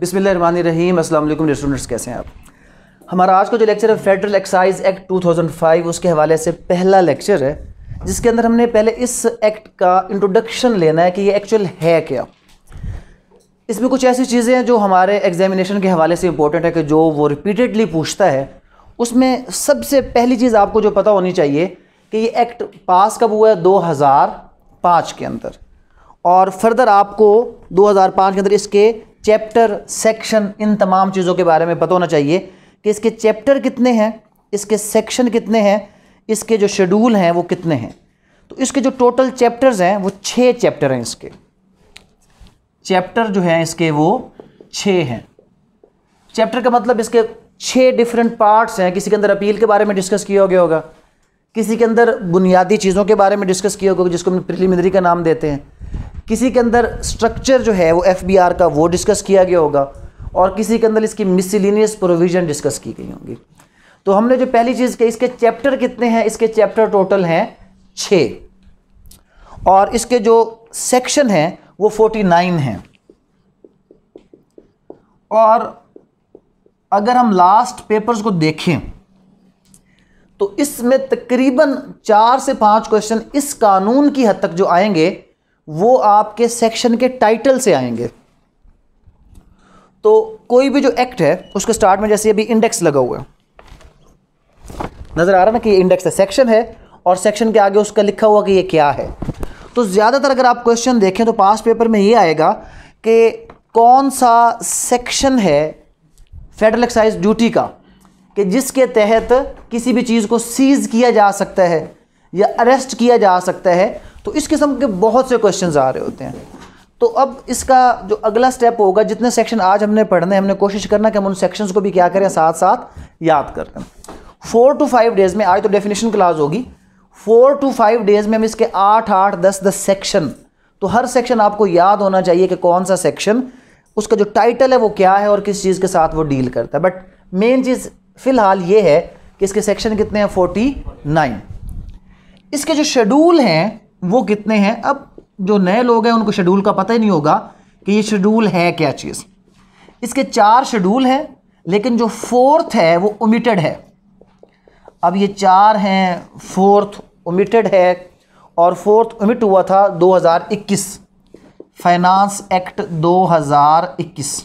बिसमीम अस्सलाम वालेकुम स्टूडेंट्स कैसे हैं आप हमारा आज का जो लेक्चर है फेडरल एक्साइज एक्ट 2005 उसके हवाले से पहला लेक्चर है जिसके अंदर हमने पहले इस एक्ट का इंट्रोडक्शन लेना है कि ये एक्चुअल है क्या इसमें कुछ ऐसी चीज़ें हैं जो हमारे एग्जामिनेशन के हवाले से इंपॉर्टेंट है कि जो वो रिपीटेडली पूछता है उसमें सबसे पहली चीज़ आपको जो पता होनी चाहिए कि ये एक्ट पास कब हुआ है 2005 के अंदर और फर्दर आपको 2005 के अंदर इसके चैप्टर सेक्शन इन तमाम चीज़ों के बारे में पता होना चाहिए कि इसके चैप्टर कितने हैं इसके सेक्शन कितने हैं इसके जो शेड्यूल हैं वो कितने हैं तो इसके जो टोटल चैप्टर्स हैं वो छः चैप्टर हैं इसके चैप्टर जो हैं इसके वो छः हैं चैप्टर का मतलब इसके छः डिफरेंट पार्ट्स हैं किसी के अंदर अपील के बारे में डिस्कस किया गया होगा किसी के अंदर बुनियादी चीज़ों के बारे में डिस्कस किया होगा जिसको हम प्रिलिमिनरी का नाम देते हैं किसी के अंदर स्ट्रक्चर जो है वो एफ का वो डिस्कस किया गया होगा और किसी के अंदर इसकी मिसिलीनियस प्रोविज़न डिस्कस की गई होंगी तो हमने जो पहली चीज़ कही इसके चैप्टर कितने हैं इसके चैप्टर टोटल हैं छ और इसके जो सेक्शन हैं वो फोर्टी नाइन हैं और अगर हम लास्ट पेपर्स को देखें तो इसमें तकरीबन चार से पांच क्वेश्चन इस कानून की हद तक जो आएंगे वो आपके सेक्शन के टाइटल से आएंगे तो कोई भी जो एक्ट है उसके स्टार्ट में जैसे अभी इंडेक्स लगा हुआ है नज़र आ रहा ना कि ये इंडेक्स है सेक्शन है और सेक्शन के आगे उसका लिखा हुआ कि ये क्या है तो ज़्यादातर अगर आप क्वेश्चन देखें तो पास पेपर में ये आएगा कि कौन सा सेक्शन है फेडरल एक्साइज ड्यूटी का कि जिसके तहत किसी भी चीज़ को सीज़ किया जा सकता है या अरेस्ट किया जा सकता है तो इस किस्म के बहुत से क्वेश्चन आ रहे होते हैं तो अब इसका जो अगला स्टेप होगा जितने सेक्शन आज हमने पढ़ने हमने कोशिश करना कि हम उन सेक्शंस को भी क्या करें साथ साथ याद कर लें फोर टू फाइव डेज़ में आज तो डेफिनेशन क्लास होगी फोर टू फाइव डेज़ में हम इसके आठ आठ दस दस सेक्शन तो हर सेक्शन आपको याद होना चाहिए कि कौन सा सेक्शन उसका जो टाइटल है वो क्या है और किस चीज़ के साथ वो डील करता है बट मेन चीज़ फ़िलहाल ये है कि इसके सेक्शन कितने हैं फोर्टी नाइन इसके जो शेड्यूल हैं वो कितने हैं अब जो नए लोग हैं उनको शेड्यूल का पता ही नहीं होगा कि ये शेड्यूल है क्या चीज़ इसके चार शेड्यूल हैं लेकिन जो फोर्थ है वो ओमिटेड है अब ये चार हैं फोर्थ ओमिटेड है और फोर्थ ओमिट हुआ था 2021 फाइनेंस एक्ट 2021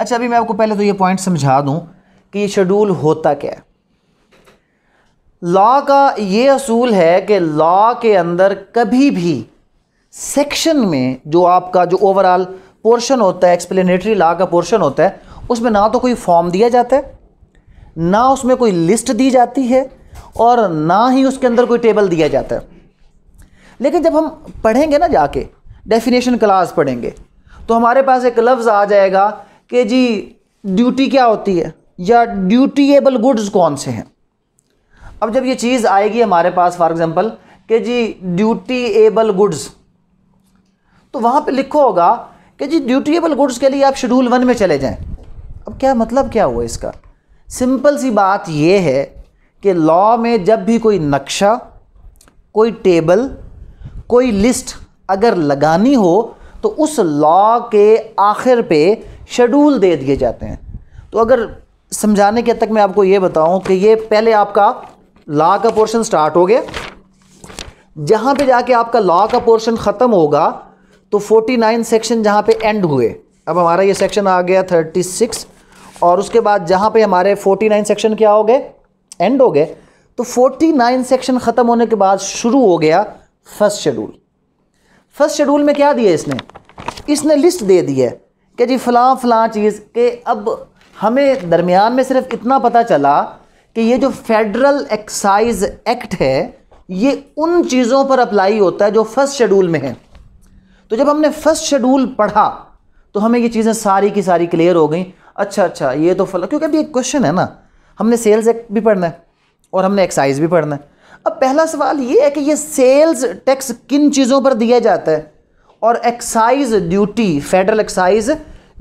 अच्छा अभी मैं आपको पहले तो ये पॉइंट समझा दूं कि ये शेड्यूल होता क्या है लॉ का ये असूल है कि लॉ के अंदर कभी भी सेक्शन में जो आपका जो ओवरऑल पोर्शन होता है एक्सप्लेनेटरी लॉ का पोर्शन होता है उसमें ना तो कोई फॉर्म दिया जाता है ना उसमें कोई लिस्ट दी जाती है और ना ही उसके अंदर कोई टेबल दिया जाता है लेकिन जब हम पढ़ेंगे ना जाके डेफिनेशन क्लास पढ़ेंगे तो हमारे पास एक लफ्ज़ आ जाएगा कि जी ड्यूटी क्या होती है या ड्यूटीएबल गुड्स कौन से हैं अब जब ये चीज़ आएगी हमारे पास फॉर एग्ज़ाम्पल कि जी ड्यूटी एबल गुड्स तो वहाँ पे लिखो होगा कि जी ड्यूटी एबल गुड्स के लिए आप शेड्यूल वन में चले जाएं अब क्या मतलब क्या हुआ इसका सिंपल सी बात यह है कि लॉ में जब भी कोई नक्शा कोई टेबल कोई लिस्ट अगर लगानी हो तो उस लॉ के आखिर पे शेड्यूल दे दिए जाते हैं तो अगर समझाने के तक मैं आपको ये बताऊं कि ये पहले आपका लॉ का पोर्शन स्टार्ट हो गया जहां पे जाके आपका लॉ का पोर्शन ख़त्म होगा तो 49 सेक्शन जहां पे एंड हुए अब हमारा ये सेक्शन आ गया 36 और उसके बाद जहां पे हमारे 49 सेक्शन क्या हो गए एंड हो गए तो 49 सेक्शन ख़त्म होने के बाद शुरू हो गया फर्स्ट शेड्यूल फर्स्ट शेड्यूल में क्या दिया इसने इसने लिस्ट दे दी है कि जी फला फला चीज़ के अब हमें दरमियान में सिर्फ इतना पता चला कि ये जो फेडरल एक्साइज एक्ट है ये उन चीज़ों पर अप्लाई होता है जो फर्स्ट शेड्यूल में है तो जब हमने फर्स्ट शेड्यूल पढ़ा तो हमें ये चीज़ें सारी की सारी क्लियर हो गई अच्छा अच्छा ये तो फल क्योंकि अभी एक क्वेश्चन है ना हमने सेल्स एक्ट भी पढ़ना है और हमने एक्साइज भी पढ़ना है अब पहला सवाल ये है कि ये सेल्स टैक्स किन चीज़ों पर दिया जाता है और excise duty federal excise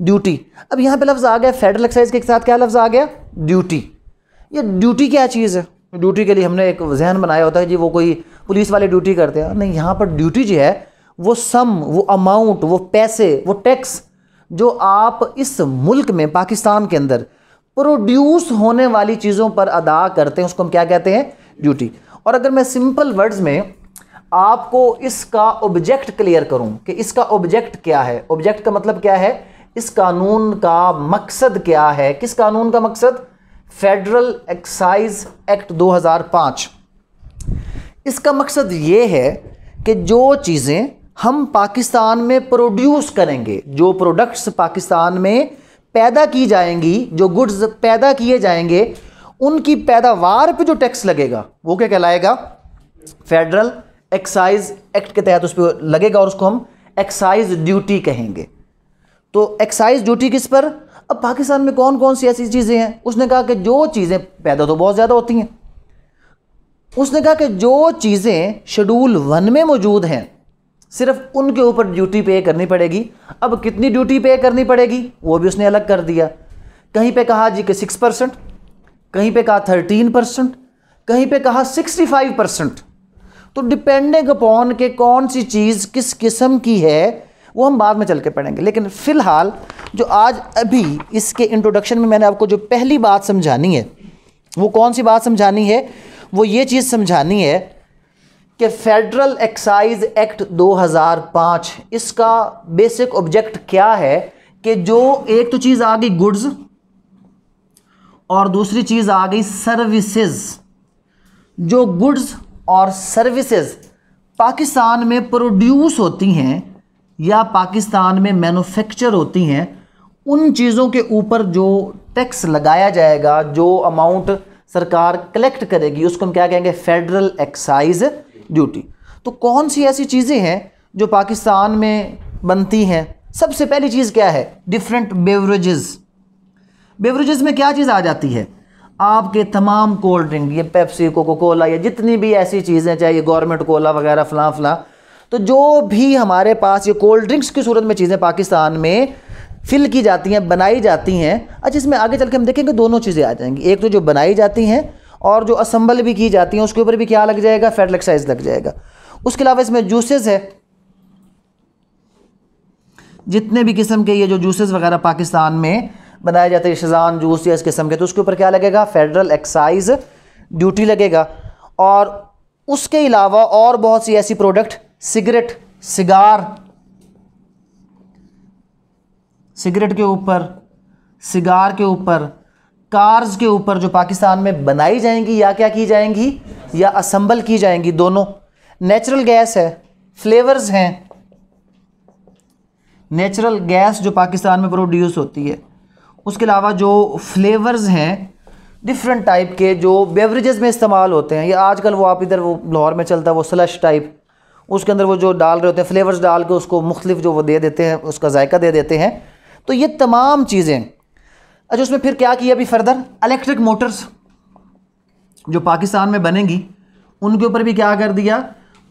duty अब यहाँ पे लफ्ज़ आ गया फेडरल एक्साइज के साथ क्या लफ्ज़ आ गया ड्यूटी ये ड्यूटी क्या चीज़ है ड्यूटी तो के लिए हमने एक जहन बनाया होता है जी वो कोई पुलिस वाले ड्यूटी करते हैं नहीं यहाँ पर ड्यूटी जो है वो सम वो अमाउंट वो पैसे वो टैक्स जो आप इस मुल्क में पाकिस्तान के अंदर प्रोड्यूस होने वाली चीज़ों पर अदा करते हैं उसको हम क्या कहते हैं ड्यूटी और अगर मैं सिंपल वर्ड्स में आपको इसका ऑब्जेक्ट क्लियर करूं कि इसका ऑब्जेक्ट क्या है ऑब्जेक्ट का मतलब क्या है इस कानून का मकसद क्या है किस कानून का मकसद फेडरल एक्साइज एक्ट 2005 इसका मकसद ये है कि जो चीज़ें हम पाकिस्तान में प्रोड्यूस करेंगे जो प्रोडक्ट्स पाकिस्तान में पैदा की जाएंगी जो गुड्स पैदा किए जाएंगे उनकी पैदावार पे जो टैक्स लगेगा वो क्या कहलाएगा फेडरल एक्साइज एक्ट के तहत उस पर लगेगा और उसको हम एक्साइज ड्यूटी कहेंगे तो एक्साइज ड्यूटी किस पर अब पाकिस्तान में कौन कौन सी ऐसी चीज़ें हैं उसने कहा कि जो चीज़ें पैदा तो बहुत ज़्यादा होती हैं उसने कहा कि जो चीज़ें शेड्यूल वन में मौजूद हैं सिर्फ उनके ऊपर ड्यूटी पे करनी पड़ेगी अब कितनी ड्यूटी पे करनी पड़ेगी वो भी उसने अलग कर दिया कहीं पे कहा जी कि सिक्स परसेंट कहीं पे कहा थर्टीन परसेंट कहीं पे कहा सिक्सटी फाइव परसेंट तो डिपेंडिंग अपॉन के कौन सी चीज़ किस किस्म की है वो हम बाद में चल के पढ़ेंगे लेकिन फ़िलहाल जो आज अभी इसके इंट्रोडक्शन में मैंने आपको जो पहली बात समझानी है वो कौन सी बात समझानी है वो ये चीज़ समझानी है कि फेडरल एक्साइज एक्ट 2005 इसका बेसिक ऑब्जेक्ट क्या है कि जो एक तो चीज़ आ गई गुड्स और दूसरी चीज़ आ गई सर्विसेज जो गुड्स और सर्विसेज पाकिस्तान में प्रोड्यूस होती हैं या पाकिस्तान में मैन्युफैक्चर होती हैं उन चीज़ों के ऊपर जो टैक्स लगाया जाएगा जो अमाउंट सरकार कलेक्ट करेगी उसको हम क्या कहेंगे फेडरल एक्साइज ड्यूटी तो कौन सी ऐसी चीज़ें हैं जो पाकिस्तान में बनती हैं सबसे पहली चीज़ क्या है डिफरेंट बेवरेजेस बेवरेजेस में क्या चीज़ आ जाती है आपके तमाम कोल्ड ड्रिंक ये पेप्सी कोको कोला या जितनी भी ऐसी चीज़ें चाहे गवर्नमेंट कोला वगैरह फ़लाँ फ़लाँ तो जो भी हमारे पास ये कोल्ड ड्रिंक्स की सूरत में चीज़ें पाकिस्तान में फिल की जाती हैं बनाई जाती हैं अच्छा इसमें आगे चल के हम देखेंगे दोनों चीज़ें आ जाएंगी एक तो जो बनाई जाती हैं और जो असम्बल भी की जाती हैं उसके ऊपर भी क्या लग जाएगा फैट एक्साइज लग जाएगा उसके अलावा इसमें जूसेस है जितने भी किस्म के ये जो जूसेस वगैरह पाकिस्तान में बनाए जाते हैं शजान जूस या इस किस्म के तो उसके ऊपर क्या लगेगा फेडरल एक्साइज ड्यूटी लगेगा और उसके अलावा और बहुत सी ऐसी प्रोडक्ट सिगरेट सिगार सिगरेट के ऊपर सिगार के ऊपर कार्स के ऊपर जो पाकिस्तान में बनाई जाएंगी या क्या की जाएंगी या असम्बल की जाएंगी दोनों नेचुरल गैस है फ्लेवर्स हैं नेचुरल गैस जो पाकिस्तान में प्रोड्यूस होती है उसके अलावा जो फ्लेवर्स हैं डिफरेंट टाइप के जो बेवरेजेस में इस्तेमाल होते हैं या आजकल वो आप इधर वो लाहौर में चलता है वो स्लश टाइप उसके अंदर वो जो डाल रहे होते हैं फ्लेवर्स डाल के उसको मुख्तलिफ जो वो दे देते हैं उसका जायका दे देते हैं तो ये तमाम चीज़ें अच्छा उसमें फिर क्या किया अभी फर्दर इलेक्ट्रिक मोटर्स जो पाकिस्तान में बनेंगी उनके ऊपर भी क्या कर दिया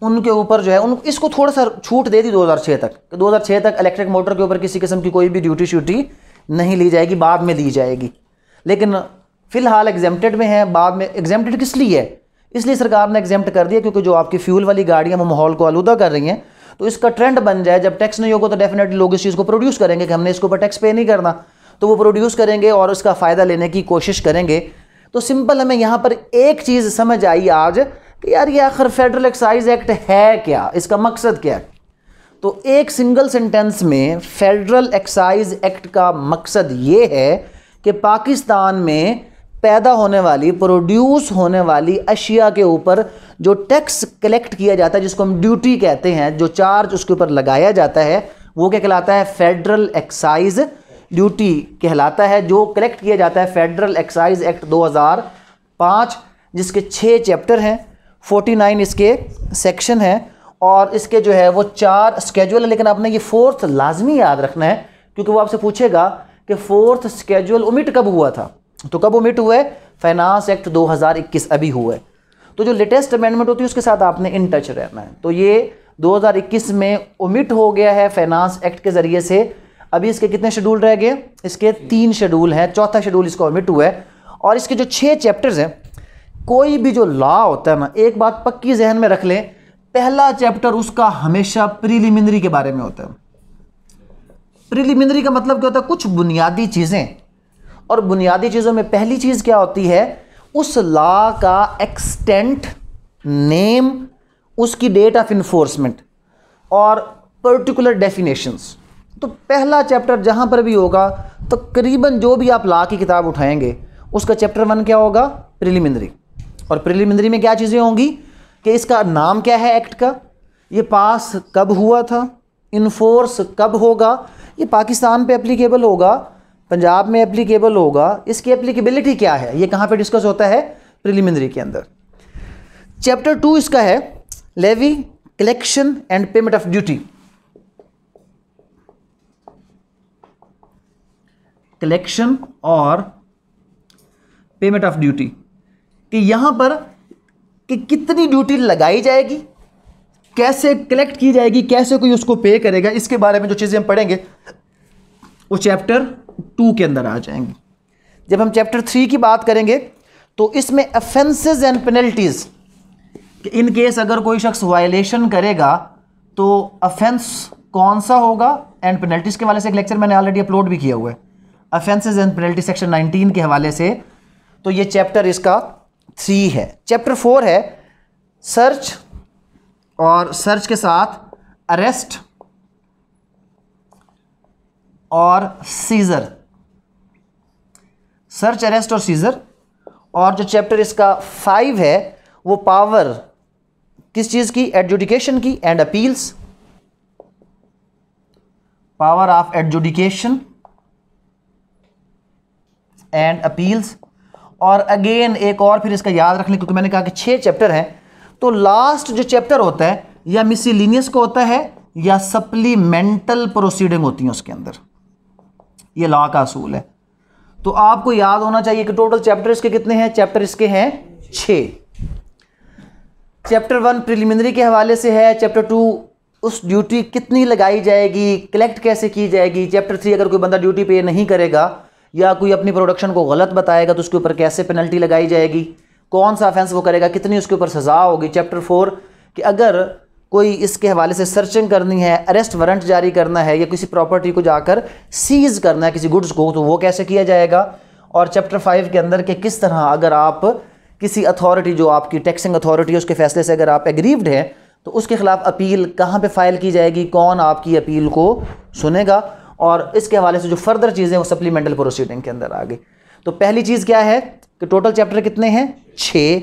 उनके ऊपर जो है उन इसको थोड़ा सा छूट दे दी 2006 तक 2006 तक इलेक्ट्रिक मोटर के ऊपर किसी किस्म की कोई भी ड्यूटी श्यूटी नहीं ली जाएगी बाद में दी जाएगी लेकिन फ़िलहाल एग्जेम्प्टेड में है बाद में एग्जेम्प्टेड किस लिए है इसलिए सरकार ने एग्जेम्प्ट कर दिया क्योंकि जो आपकी फ्यूल वाली गाड़ियाँ वो माहौल को आलूदा कर रही हैं तो इसका ट्रेंड बन जाए जब टैक्स नहीं होगा तो डेफिनेटली लोग इस चीज़ को प्रोड्यूस करेंगे कि हमने इसके ऊपर टैक्स पे नहीं करना तो वो प्रोड्यूस करेंगे और उसका फ़ायदा लेने की कोशिश करेंगे तो सिंपल हमें यहाँ पर एक चीज़ समझ आई आज कि यार ये आखिर फेडरल एक्साइज एक्ट है क्या इसका मकसद क्या है तो एक सिंगल सेंटेंस में फेडरल एक्साइज एक्ट का मकसद ये है कि पाकिस्तान में पैदा होने वाली प्रोड्यूस होने वाली अशिया के ऊपर जो टैक्स कलेक्ट किया जाता है जिसको हम ड्यूटी कहते हैं जो चार्ज उसके ऊपर लगाया जाता है वो क्या कहलाता है फेडरल एक्साइज ड्यूटी कहलाता है जो कलेक्ट किया जाता है फेडरल एक्साइज एक्ट 2005 जिसके छः चैप्टर हैं 49 इसके सेक्शन हैं और इसके जो है वो चार स्केजुअल लेकिन आपने ये फोर्थ लाजमी याद रखना है क्योंकि वो आपसे पूछेगा कि फोर्थ स्केजुअल उमिट कब हुआ था तो कब ओमिट हुआ है फाइनेंस एक्ट 2021 अभी हुआ है तो जो लेटेस्ट अमेंडमेंट होती है उसके साथ आपने इन टच रहना है तो ये 2021 में ओमिट हो गया है फाइनेंस एक्ट के ज़रिए से अभी इसके कितने शेड्यूल रह गए इसके तीन शेड्यूल हैं चौथा शेड्यूल इसका ओमिट हुआ है और इसके जो छः चैप्टर्स हैं कोई भी जो लॉ होता है ना एक बात पक्की जहन में रख लें पहला चैप्टर उसका हमेशा प्रीलिमिनरी के बारे में होता है प्रीलिमिनरी का मतलब क्या होता है कुछ बुनियादी चीज़ें और बुनियादी चीज़ों में पहली चीज़ क्या होती है उस लॉ का एक्सटेंट नेम उसकी डेट ऑफ इन्फोर्समेंट और पर्टिकुलर डेफिनेशंस तो पहला चैप्टर जहाँ पर भी होगा तो करीबन जो भी आप लॉ की किताब उठाएंगे उसका चैप्टर वन क्या होगा प्रिलिमिनरी और प्रिलिमिनरी में क्या चीज़ें होंगी कि इसका नाम क्या है एक्ट का ये पास कब हुआ था इन्फोर्स कब होगा ये पाकिस्तान पे एप्लीकेबल होगा पंजाब में एप्लीकेबल होगा इसकी एप्लीकेबिलिटी क्या है ये कहाँ पे डिस्कस होता है प्रिलिमिनरी के अंदर चैप्टर टू इसका है levy collection and payment of duty collection और पेमेंट ऑफ ड्यूटी कि यहां पर कि कितनी ड्यूटी लगाई जाएगी कैसे कलेक्ट की जाएगी कैसे कोई उसको पे करेगा इसके बारे में जो चीज़ें हम पढ़ेंगे वो चैप्टर टू के अंदर आ जाएंगे जब हम चैप्टर थ्री की बात करेंगे तो इसमें offences and penalties in case अगर कोई शख्स वायलेशन करेगा तो अफेंस कौन सा होगा एंड पेनल्टीज के हवाले से एक लेक्चर मैंने ऑलरेडी अपलोड भी किया हुआ है offences and penalty section nineteen के हवाले से तो ये चैप्टर इसका थ्री है चैप्टर फोर है सर्च और सर्च के साथ अरेस्ट और सीज़र सर्च अरेस्ट और सीज़र और जो चैप्टर इसका फाइव है वो पावर किस चीज़ की एडजुडिकेशन की and appeals power of adjudication and appeals और अगेन एक और फिर इसका याद रख लें क्योंकि मैंने कहा कि छह चैप्टर हैं तो लास्ट जो चैप्टर होता है या मिसिलीनियस को होता है या सप्लीमेंटल प्रोसीडिंग होती है उसके अंदर ये लॉ का असूल है तो आपको याद होना चाहिए कि टोटल चैप्टर इसके कितने हैं चैप्टर इसके हैं छः चैप्टर वन प्रिलिमिनरी के हवाले से है चैप्टर टू उस ड्यूटी कितनी लगाई जाएगी कलेक्ट कैसे की जाएगी चैप्टर थ्री अगर कोई बंदा ड्यूटी पे नहीं करेगा या कोई अपनी प्रोडक्शन को गलत बताएगा तो उसके ऊपर कैसे पेनल्टी लगाई जाएगी कौन सा ऑफेंस वो करेगा कितनी उसके ऊपर सज़ा होगी चैप्टर फोर कि अगर कोई इसके हवाले से सर्चिंग करनी है अरेस्ट वारंट जारी करना है या किसी प्रॉपर्टी को जाकर सीज करना है किसी गुड्स को तो वो कैसे किया जाएगा और चैप्टर फाइव के अंदर के किस तरह अगर आप किसी अथॉरिटी जो आपकी टैक्सिंग अथॉरिटी है उसके फैसले से अगर आप एग्रीव्ड हैं तो उसके ख़िलाफ़ अपील कहाँ पे फाइल की जाएगी कौन आपकी अपील को सुनेगा और इसके हवाले से जो फर्दर चीज़ें वो सप्लीमेंटल प्रोसीडिंग के अंदर आ गई तो पहली चीज़ क्या है कि टोटल चैप्टर कितने हैं छः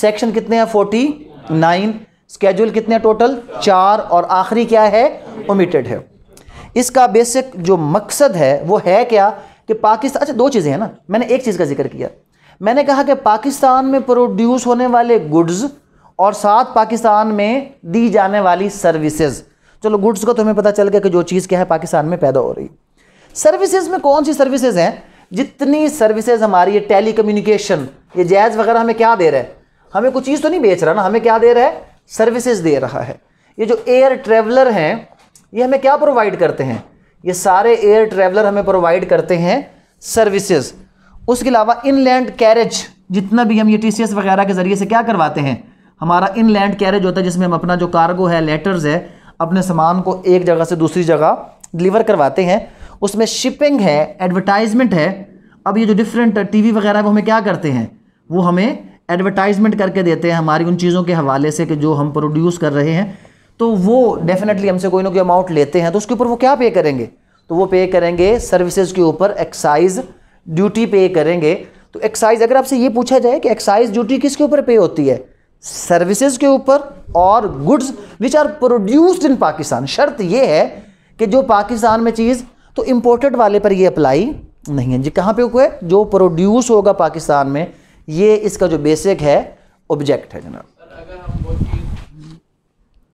सेक्शन कितने हैं फोर्टी नाइन स्केड्यूल कितने टोटल चार और आखिरी क्या है ओमिटेड है इसका बेसिक जो मकसद है वो है क्या कि पाकिस्तान अच्छा दो चीज़ें हैं ना मैंने एक चीज़ का जिक्र किया मैंने कहा कि पाकिस्तान में प्रोड्यूस होने वाले गुड्स और साथ पाकिस्तान में दी जाने वाली सर्विसेज चलो गुड्स का तुम्हें पता चल गया कि जो चीज़ क्या है पाकिस्तान में पैदा हो रही सर्विसेज में कौन सी सर्विसेज हैं जितनी सर्विसेज हमारी ये टेली कम्युनिकेशन ये जैज वगैरह हमें क्या दे रहा है हमें कुछ चीज़ तो नहीं बेच रहा ना हमें क्या दे रहा है सर्विसेज दे रहा है ये जो एयर ट्रेवलर हैं ये हमें क्या प्रोवाइड करते हैं ये सारे एयर ट्रेवलर हमें प्रोवाइड करते हैं सर्विसेज उसके अलावा इनलैंड कैरेज जितना भी हम ये टी वगैरह के ज़रिए से क्या करवाते हैं हमारा इनलैंड कैरेज होता है जिसमें हम अपना जो कार्गो है लेटर्स है अपने सामान को एक जगह से दूसरी जगह डिलीवर करवाते हैं उसमें शिपिंग है एडवर्टाइजमेंट है अब ये जो डिफरेंट टीवी वगैरह वो हमें क्या करते हैं वो हमें एडवर्टाइजमेंट करके देते हैं हमारी उन चीज़ों के हवाले से कि जो हम प्रोड्यूस कर रहे हैं तो वो डेफिनेटली हमसे कोई ना कोई अमाउंट लेते हैं तो उसके ऊपर वो क्या पे करेंगे तो वो पे करेंगे सर्विसेज के ऊपर एक्साइज ड्यूटी पे करेंगे तो एक्साइज अगर आपसे ये पूछा जाए कि एक्साइज ड्यूटी किसके ऊपर पे होती है सर्विसेज के ऊपर और goods which are produced in Pakistan शर्त यह है कि जो पाकिस्तान में चीज़ तो इम्पोर्टेड वाले पर ये अप्लाई नहीं है जी कहाँ पे हुआ है जो प्रोड्यूस होगा पाकिस्तान में ये इसका जो बेसिक है ऑब्जेक्ट है जनाब